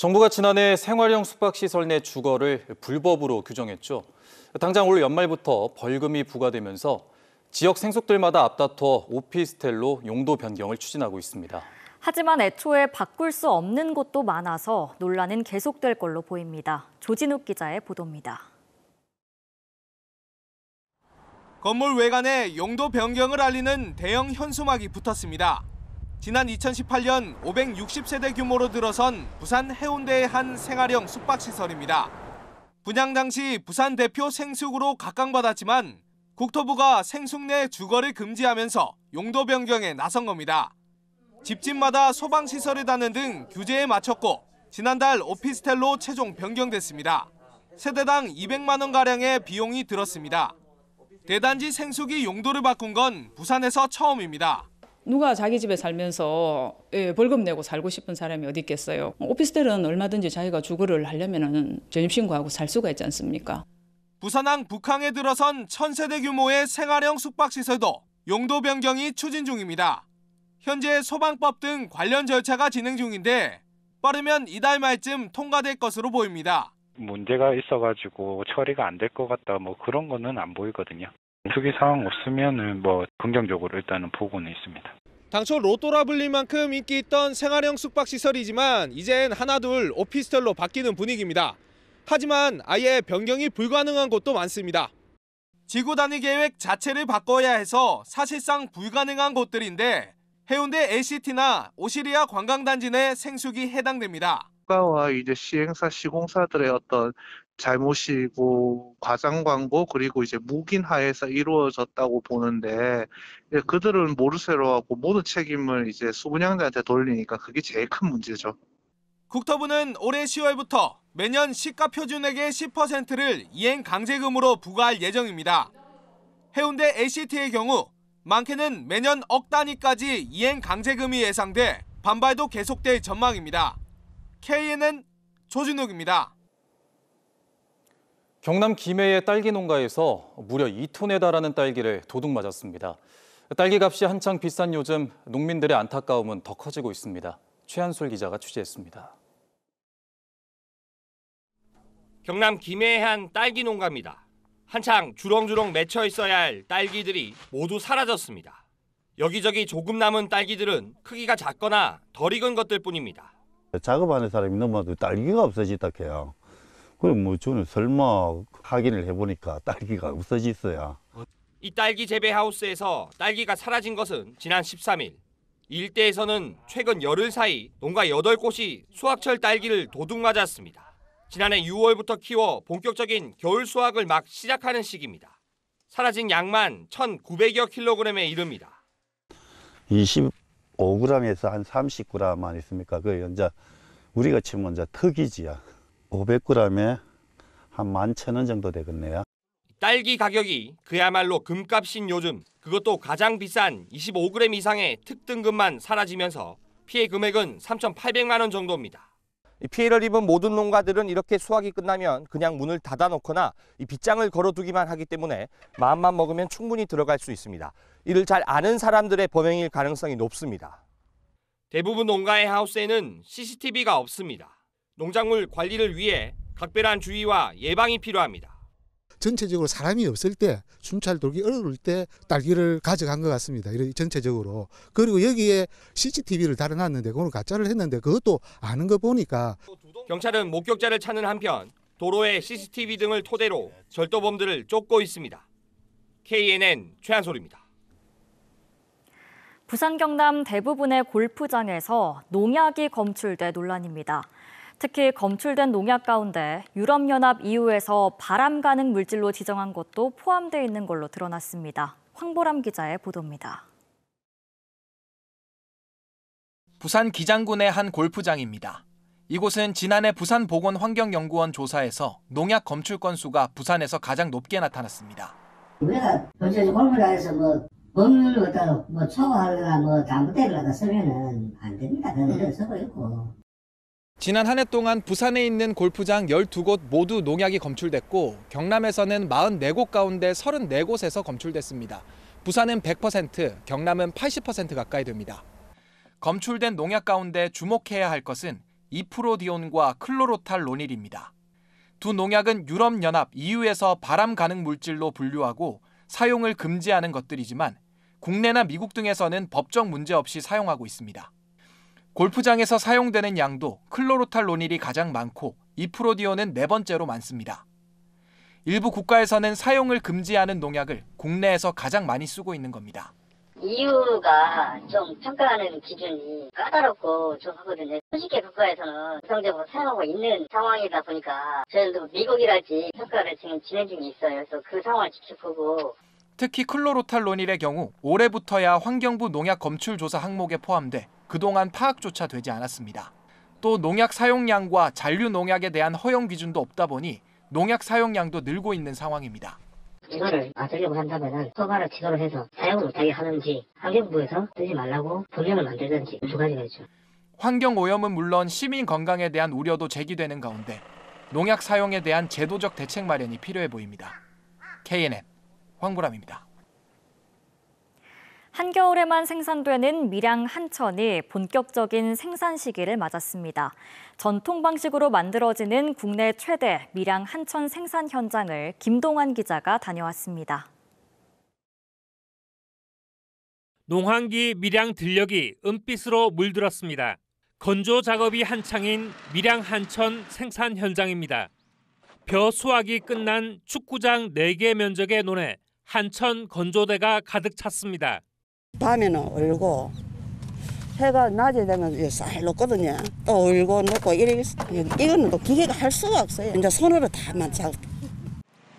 정부가 지난해 생활형 숙박시설 내 주거를 불법으로 규정했죠. 당장 올 연말부터 벌금이 부과되면서 지역 생속들마다 앞다퉈 오피스텔로 용도 변경을 추진하고 있습니다. 하지만 애초에 바꿀 수 없는 곳도 많아서 논란은 계속될 걸로 보입니다. 조진욱 기자의 보도입니다. 건물 외관에 용도 변경을 알리는 대형 현수막이 붙었습니다. 지난 2018년 560세대 규모로 들어선 부산 해운대의 한 생활형 숙박시설입니다. 분양 당시 부산 대표 생숙으로 각광받았지만 국토부가 생숙 내 주거를 금지하면서 용도 변경에 나선 겁니다. 집집마다 소방시설을 닫는 등 규제에 맞췄고 지난달 오피스텔로 최종 변경됐습니다. 세대당 200만 원가량의 비용이 들었습니다. 대단지 생숙이 용도를 바꾼 건 부산에서 처음입니다. 누가 자기 집에 살면서 예, 벌금 내고 살고 싶은 사람이 어디 있겠어요. 오피스텔은 얼마든지 자기가 주거를 하려면 전입신고하고 살 수가 있지 않습니까? 부산항 북항에 들어선 천세대 규모의 생활형 숙박시설도 용도 변경이 추진 중입니다. 현재 소방법 등 관련 절차가 진행 중인데 빠르면 이달 말쯤 통과될 것으로 보입니다. 문제가 있어가지고 처리가 안 될 것 같다 뭐 그런 거는 안 보이거든요. 특기사항 없으면은 뭐 긍정적으로 일단은 보고는 있습니다. 당초 로또라 불릴 만큼 인기 있던 생활형 숙박시설이지만 이젠 하나둘 오피스텔로 바뀌는 분위기입니다. 하지만 아예 변경이 불가능한 곳도 많습니다. 지구 단위 계획 자체를 바꿔야 해서 사실상 불가능한 곳들인데 해운대 a c t 나 오시리아 관광단지 내 생수기 해당됩니다. 국가와 이제 시행사 시공사들의 어떤 잘못이고 과장 광고 그리고 이제 묵인하에서 이루어졌다고 보는데 그들은 모르쇠로 하고 모든 책임을 이제 수분양자한테 돌리니까 그게 제일 큰 문제죠. 국토부는 올해 10월부터 매년 시가 표준액의 10%를 이행 강제금으로 부과할 예정입니다. 해운대 ACT의 경우 많게는 매년 억 단위까지 이행 강제금이 예상돼 반발도 계속될 전망입니다. KNN 조준욱입니다. 경남 김해의 딸기 농가에서 무려 2톤에 달하는 딸기를 도둑 맞았습니다. 딸기 값이 한창 비싼 요즘 농민들의 안타까움은 더 커지고 있습니다. 최한솔 기자가 취재했습니다. 경남 김해의 한 딸기 농가입니다. 한창 주렁주렁 맺혀 있어야 할 딸기들이 모두 사라졌습니다. 여기저기 조금 남은 딸기들은 크기가 작거나 덜 익은 것들 뿐입니다. 작업하는 사람이 너무 많아서 딸기가 없어지다 해요. 그뭐 저는 설마 확인을 해보니까 딸기가 없어졌어요. 이 딸기 재배 하우스에서 딸기가 사라진 것은 지난 13일. 일대에서는 최근 열흘 사이 농가 8곳이 수확철 딸기를 도둑 맞았습니다. 지난해 6월부터 키워 본격적인 겨울 수확을 막 시작하는 시기입니다. 사라진 양만 1,900여 킬로그램에 이릅니다. 25g에서 한 30g만 있습니까? 그 이제 우리가 치면 이제 턱이지야. 500g에 한 11,000원 정도 되겠네요. 딸기 가격이 그야말로 금값인 요즘 그것도 가장 비싼 25g 이상의 특등급만 사라지면서 피해 금액은 3,800만 원 정도입니다. 피해를 입은 모든 농가들은 이렇게 수확이 끝나면 그냥 문을 닫아놓거나 빗장을 걸어두기만 하기 때문에 마음만 먹으면 충분히 들어갈 수 있습니다. 이를 잘 아는 사람들의 범행일 가능성이 높습니다. 대부분 농가의 하우스에는 CCTV가 없습니다. 농작물 관리를 위해 각별한 주의와 예방이 필요합니다. 전체적으로 사람이 없을 때 순찰 돌기 어려울 때 딸기를 가져간 것 같습니다. 이런 전체적으로 그리고 여기에 CCTV를 달아놨는데 그걸 가짜를 했는데 그것도 아는 거 보니까 경찰은 목격자를 찾는 한편 도로에 CCTV 등을 토대로 절도범들을 쫓고 있습니다. KNN 최한솔입니다. 부산 경남 대부분의 골프장에서 농약이 검출돼 논란입니다. 특히 검출된 농약 가운데 유럽연합 EU에서 바람 가능 물질로 지정한 것도 포함되어 있는 걸로 드러났습니다. 황보람 기자의 보도입니다. 부산 기장군의 한 골프장입니다. 이곳은 지난해 부산 보건환경연구원 조사에서 농약 검출 건수가 부산에서 가장 높게 나타났습니다. 우가 전체 골프장에서 뭐 법을 뭐 뭐 갖다 뭐 초과하거나 뭐 잘못된 걸갖 쓰면은 안 됩니다. 그런 네. 쓰고 있고. 지난 한 해 동안 부산에 있는 골프장 12곳 모두 농약이 검출됐고 경남에서는 44곳 가운데 34곳에서 검출됐습니다. 부산은 100%, 경남은 80% 가까이 됩니다. 검출된 농약 가운데 주목해야 할 것은 이프로디온과 클로로탈로닐입니다. 두 농약은 유럽연합 EU에서 발암 가능 물질로 분류하고 사용을 금지하는 것들이지만 국내나 미국 등에서는 법적 문제 없이 사용하고 있습니다. 골프장에서 사용되는 양도 클로로탈로닐이 가장 많고 이프로디온은 네 번째로 많습니다. 일부 국가에서는 사용을 금지하는 농약을 국내에서 가장 많이 쓰고 있는 겁니다. 이유가 좀 평가하는 기준이 까다롭고 좀 하거든요. 수십 개 국가에서는 정적으로 사용하고 있는 상황이다 보니까 저희도 미국이라지 평가를 지금 진행 중에 있어요. 그래서 그 상황을 지켜보고 특히 클로로탈로닐의 경우 올해부터야 환경부 농약 검출 조사 항목에 포함돼 그동안 파악조차 되지 않았습니다. 또 농약 사용량과 잔류 농약에 대한 허용 기준도 없다 보니 농약 사용량도 늘고 있는 상황입니다. 이거를 맞으려고 한다면 허가를 취소를 해서 사용을 못하게 하는지 환경부에서 쓰지 말라고 분명을 만들든지 두 가지가 있죠. 환경 오염은 물론 시민 건강에 대한 우려도 제기되는 가운데 농약 사용에 대한 제도적 대책 마련이 필요해 보입니다. KNN 황보람입니다. 한겨울에만 생산되는 밀양 한천이 본격적인 생산 시기를 맞았습니다. 전통 방식으로 만들어지는 국내 최대 밀양 한천 생산 현장을 김동환 기자가 다녀왔습니다. 농한기 밀양 들력이 은빛으로 물들었습니다. 건조 작업이 한창인 밀양 한천 생산 현장입니다. 벼 수확이 끝난 축구장 4개 면적의 논에 한천 건조대가 가득 찼습니다. 밤에는 얼고 해가 낮에 되면 쌀 녹거든요. 또 얼고 녹고 이래 이거는 또 기계가 할 수가 없어요. 이제 손으로 다만 잡.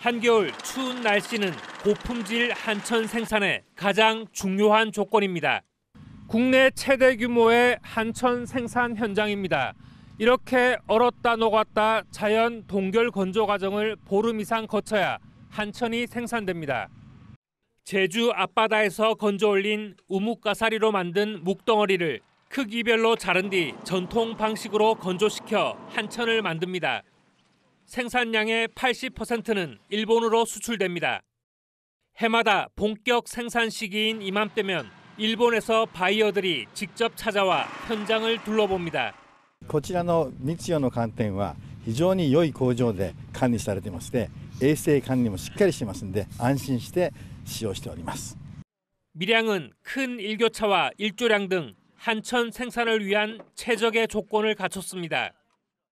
한겨울 추운 날씨는 고품질 한천 생산의 가장 중요한 조건입니다. 국내 최대 규모의 한천 생산 현장입니다. 이렇게 얼었다 녹았다 자연 동결 건조 과정을 보름 이상 거쳐야 한천이 생산됩니다. 제주 앞바다에서 건져 올린 우뭇가사리로 만든 묵덩어리를 크기별로 자른 뒤 전통 방식으로 건조시켜 한천을 만듭니다. 생산량의 80%는 일본으로 수출됩니다. 해마다 본격 생산 시기인 이맘때면 일본에서 바이어들이 직접 찾아와 현장을 둘러봅니다. こちらの日曜の寒天は非常に良い工場で管理されてまして衛生管理もしっかりしますんで安心して使用しております。 밀양은 큰 일교차와 일조량 등 한천 생산을 위한 최적의 조건을 갖췄습니다.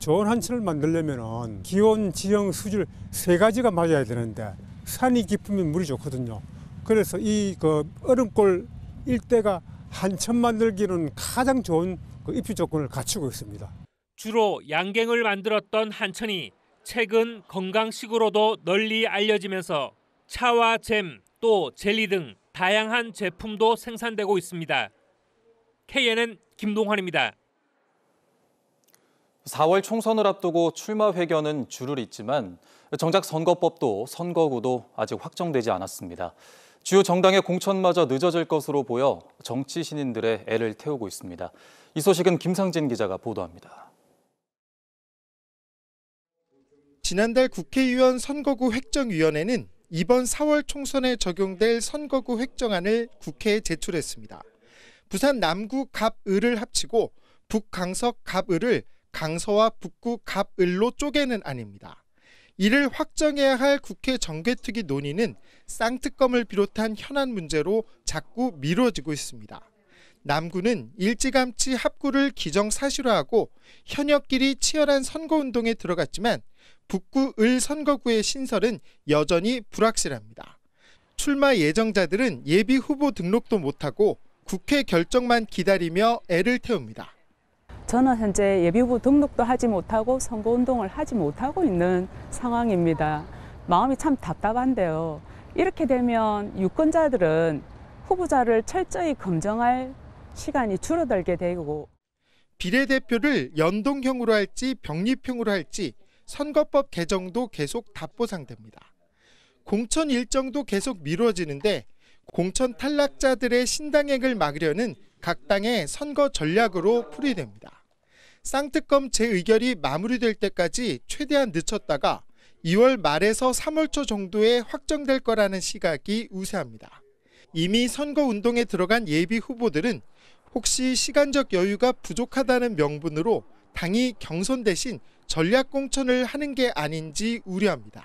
좋은 한천을 만들려면 기온, 지형, 수질 세 가지가 맞아야 되는데 산이 깊으면 물이 좋거든요. 그래서 이 그 얼음골 일대가 한천 만들기는 가장 좋은 그 입주 조건을 갖추고 있습니다. 주로 양갱을 만들었던 한천이 최근 건강식으로도 널리 알려지면서 차와 잼, 또 젤리 등 다양한 제품도 생산되고 있습니다. KNN 김동환입니다. 4월 총선을 앞두고 출마 회견은 줄을 잇지만 정작 선거법도 선거구도 아직 확정되지 않았습니다. 주요 정당의 공천마저 늦어질 것으로 보여 정치 신인들의 애를 태우고 있습니다. 이 소식은 김상진 기자가 보도합니다. 지난달 국회의원 선거구 획정위원회는 이번 4월 총선에 적용될 선거구 획정안을 국회에 제출했습니다. 부산 남구 갑을을 합치고 북강석 갑을을 강서와 북구 갑을로 쪼개는 안입니다. 이를 확정해야 할 국회 정개특위 논의는 쌍특검을 비롯한 현안 문제로 자꾸 미뤄지고 있습니다. 남구는 일찌감치 합구를 기정사실화하고 현역끼리 치열한 선거운동에 들어갔지만 북구 을 선거구의 신설은 여전히 불확실합니다. 출마 예정자들은 예비 후보 등록도 못하고 국회 결정만 기다리며 애를 태웁니다. 저는 현재 예비 후보 등록도 하지 못하고 선거 운동을 하지 못하고 있는 상황입니다. 마음이 참 답답한데요. 이렇게 되면 유권자들은 후보자를 철저히 검증할 시간이 줄어들게 되고 비례대표를 연동형으로 할지 병립형으로 할지 선거법 개정도 계속 답보상됩니다. 공천 일정도 계속 미뤄지는데 공천 탈락자들의 신당액을 막으려는 각 당의 선거 전략으로 풀이됩니다. 쌍특검 재의결이 마무리될 때까지 최대한 늦췄다가 2월 말에서 3월 초 정도에 확정될 거라는 시각이 우세합니다. 이미 선거 운동에 들어간 예비 후보들은 혹시 시간적 여유가 부족하다는 명분으로 당이 경선 대신 전략 공천을 하는 게 아닌지 우려합니다.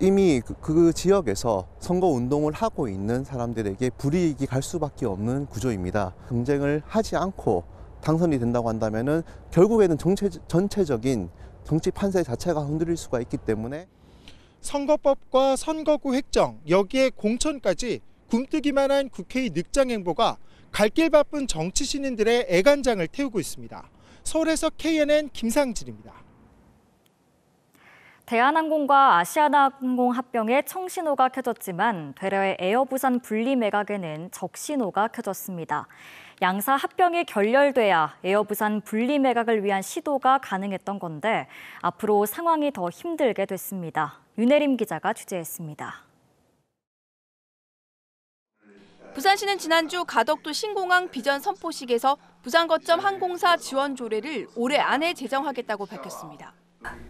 이미 그, 그, 지역에서 선거 운동을 하고 있는 사람들에게 불이익이 갈 수밖에 없는 구조입니다. 경쟁을 하지 않고 당선이 된다고 한다면은 결국에는 정체, 전체적인 정치 판세 자체가 흔들릴 수가 있기 때문에 선거법과 선거구 획정 여기에 공천까지 굼뜨기만한 국회의 늑장 행보가 갈길 바쁜 정치 신인들의 애간장을 태우고 있습니다. 서울에서 KNN 김상진입니다. 대한항공과 아시아나항공 합병에 청신호가 켜졌지만 되레의 에어부산 분리 매각에는 적신호가 켜졌습니다. 양사 합병이 결렬돼야 에어부산 분리 매각을 위한 시도가 가능했던 건데 앞으로 상황이 더 힘들게 됐습니다. 윤혜림 기자가 취재했습니다. 부산시는 지난주 가덕도 신공항 비전 선포식에서 부산거점 항공사 지원 조례를 올해 안에 제정하겠다고 밝혔습니다.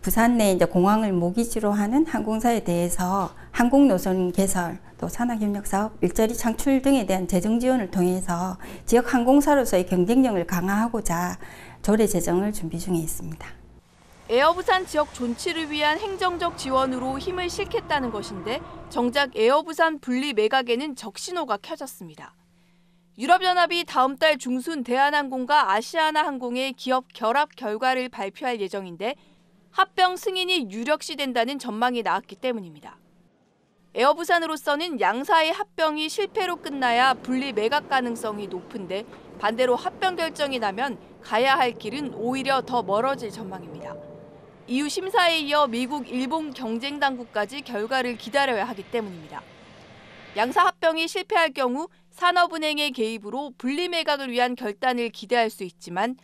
부산 내 이제 공항을 모기지로 하는 항공사에 대해서 항공 노선 개설, 또 산학협력 사업, 일자리 창출 등에 대한 재정 지원을 통해서 지역 항공사로서의 경쟁력을 강화하고자 조례 제정을 준비 중에 있습니다. 에어부산 지역 존치를 위한 행정적 지원으로 힘을 실겠다는 것인데 정작 에어부산 분리 매각에는 적신호가 켜졌습니다. 유럽연합이 다음 달 중순 대한항공과 아시아나항공의 기업 결합 결과를 발표할 예정인데 합병 승인이 유력시 된다는 전망이 나왔기 때문입니다. 에어부산으로서는 양사의 합병이 실패로 끝나야 분리 매각 가능성이 높은데 반대로 합병 결정이 나면 가야 할 길은 오히려 더 멀어질 전망입니다. 이후 심사에 이어 미국, 일본 경쟁 당국까지 결과를 기다려야 하기 때문입니다. 양사 합병이 실패할 경우 산업은행의 개입으로 분리매각을 위한 결단을 기대할 수 있지만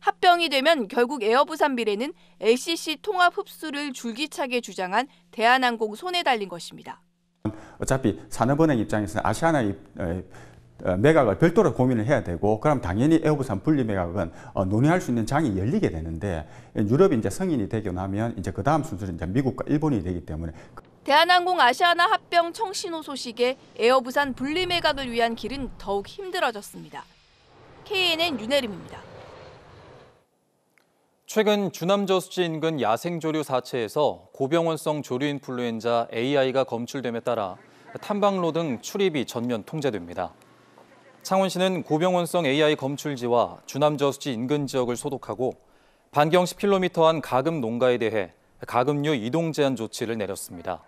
합병이 되면 결국 에어부산 비례는 LCC 통합 흡수를 줄기차게 주장한 대한항공 손에 달린 것입니다. 어차피 산업은행 입장에서는 아시아나의 매각을 별도로 고민을 해야 되고 그럼 당연히 에어부산 분리 매각은 어, 논의할 수 있는 장이 열리게 되는데 유럽이 이제 성인이 되고 나면 이제 그 다음 순서는 이제 미국과 일본이 되기 때문에 대한항공 아시아나 합병 청신호 소식에 에어부산 분리 매각을 위한 길은 더욱 힘들어졌습니다. KNN 윤혜림입니다. 최근 주남저 수지 인근 야생조류 사체에서 고병원성 조류인플루엔자 AI가 검출됨에 따라 탐방로 등 출입이 전면 통제됩니다. 창원시는 고병원성 AI 검출지와 주남저 수지 인근 지역을 소독하고 반경 10km 안 가금 농가에 대해 가금류 이동 제한 조치를 내렸습니다.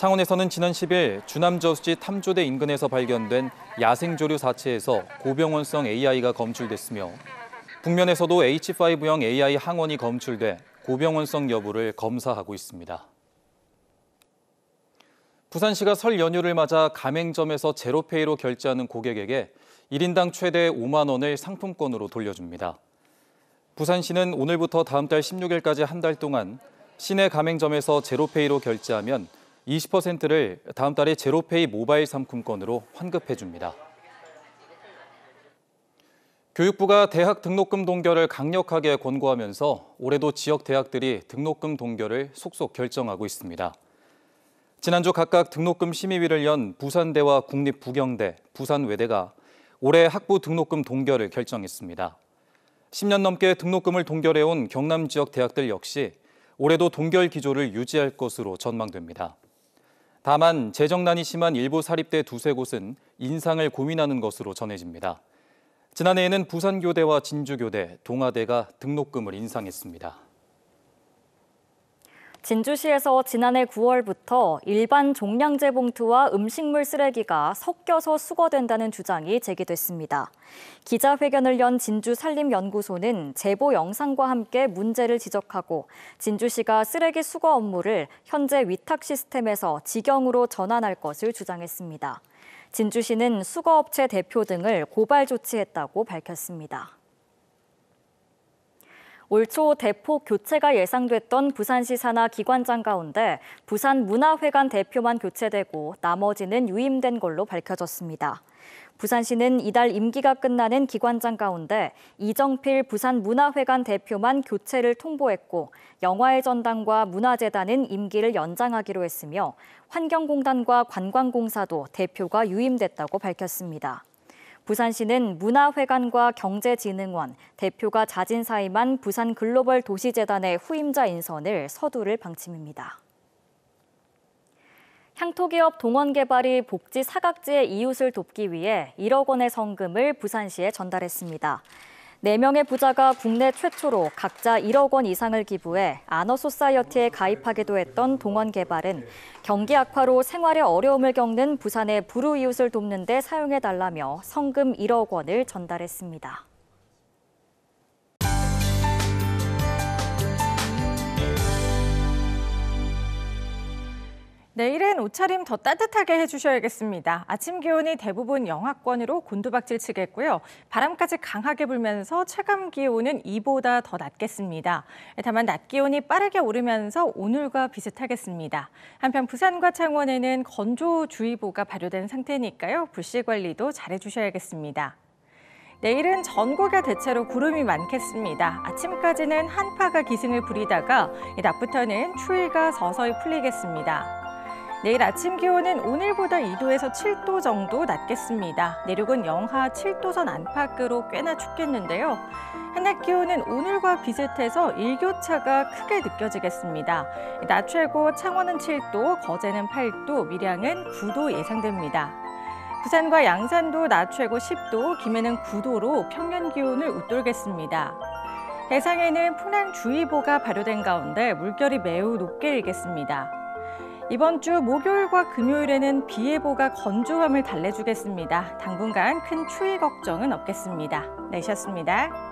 창원에서는 지난 10일 주남저수지 탐조대 인근에서 발견된 야생조류 사체에서 고병원성 AI가 검출됐으며 북면에서도 H5형 AI 항원이 검출돼 고병원성 여부를 검사하고 있습니다. 부산시가 설 연휴를 맞아 가맹점에서 제로페이로 결제하는 고객에게 1인당 최대 5만 원을 상품권으로 돌려줍니다. 부산시는 오늘부터 다음 달 16일까지 한 달 동안 시내 가맹점에서 제로페이로 결제하면 20%를 다음 달에 제로페이 모바일 상품권으로 환급해 줍니다. 교육부가 대학 등록금 동결을 강력하게 권고하면서 올해도 지역 대학들이 등록금 동결을 속속 결정하고 있습니다. 지난주 각각 등록금 심의위를 연 부산대와 국립부경대, 부산외대가 올해 학부 등록금 동결을 결정했습니다. 10년 넘게 등록금을 동결해온 경남 지역 대학들 역시 올해도 동결 기조를 유지할 것으로 전망됩니다. 다만 재정난이 심한 일부 사립대 두세 곳은 인상을 고민하는 것으로 전해집니다. 지난해에는 부산교대와 진주교대, 동아대가 등록금을 인상했습니다. 진주시에서 지난해 9월부터 일반 종량제 봉투와 음식물 쓰레기가 섞여서 수거된다는 주장이 제기됐습니다. 기자회견을 연 진주산림연구소는 제보 영상과 함께 문제를 지적하고 진주시가 쓰레기 수거 업무를 현재 위탁 시스템에서 직영으로 전환할 것을 주장했습니다. 진주시는 수거업체 대표 등을 고발 조치했다고 밝혔습니다. 올초 대폭 교체가 예상됐던 부산시 산하 기관장 가운데 부산 문화회관 대표만 교체되고 나머지는 유임된 걸로 밝혀졌습니다. 부산시는 이달 임기가 끝나는 기관장 가운데 이정필 부산 문화회관 대표만 교체를 통보했고 영화의 전당과 문화재단은 임기를 연장하기로 했으며 환경공단과 관광공사도 대표가 유임됐다고 밝혔습니다. 부산시는 문화회관과 경제진흥원, 대표가 자진 사임한 부산 글로벌 도시재단의 후임자 인선을 서두를 방침입니다. 향토기업 동원개발이 복지 사각지의 이웃을 돕기 위해 1억 원의 성금을 부산시에 전달했습니다. 4명의 부자가 국내 최초로 각자 1억 원 이상을 기부해 아너소사이어티에 가입하기도 했던 동원개발은 경기 악화로 생활에 어려움을 겪는 부산의 불우이웃을 돕는 데 사용해달라며 성금 1억 원을 전달했습니다. 내일은 옷차림 더 따뜻하게 해주셔야겠습니다. 아침 기온이 대부분 영하권으로 곤두박질 치겠고요. 바람까지 강하게 불면서 체감 기온은 이보다 더 낮겠습니다. 다만 낮 기온이 빠르게 오르면서 오늘과 비슷하겠습니다. 한편 부산과 창원에는 건조주의보가 발효된 상태니까요. 불씨 관리도 잘해주셔야겠습니다. 내일은 전국에 대체로 구름이 많겠습니다. 아침까지는 한파가 기승을 부리다가 낮부터는 추위가 서서히 풀리겠습니다. 내일 아침 기온은 오늘보다 2도에서 7도 정도 낮겠습니다. 내륙은 영하 7도선 안팎으로 꽤나 춥겠는데요. 한낮 기온은 오늘과 비슷해서 일교차가 크게 느껴지겠습니다. 낮 최고 창원은 7도, 거제는 8도, 밀양은 9도 예상됩니다. 부산과 양산도 낮 최고 10도, 김해는 9도로 평년 기온을 웃돌겠습니다. 해상에는 풍랑주의보가 발효된 가운데 물결이 매우 높게 일겠습니다. 이번 주 목요일과 금요일에는 비 예보가 건조함을 달래주겠습니다. 당분간 큰 추위 걱정은 없겠습니다. 내셨습니다. 네,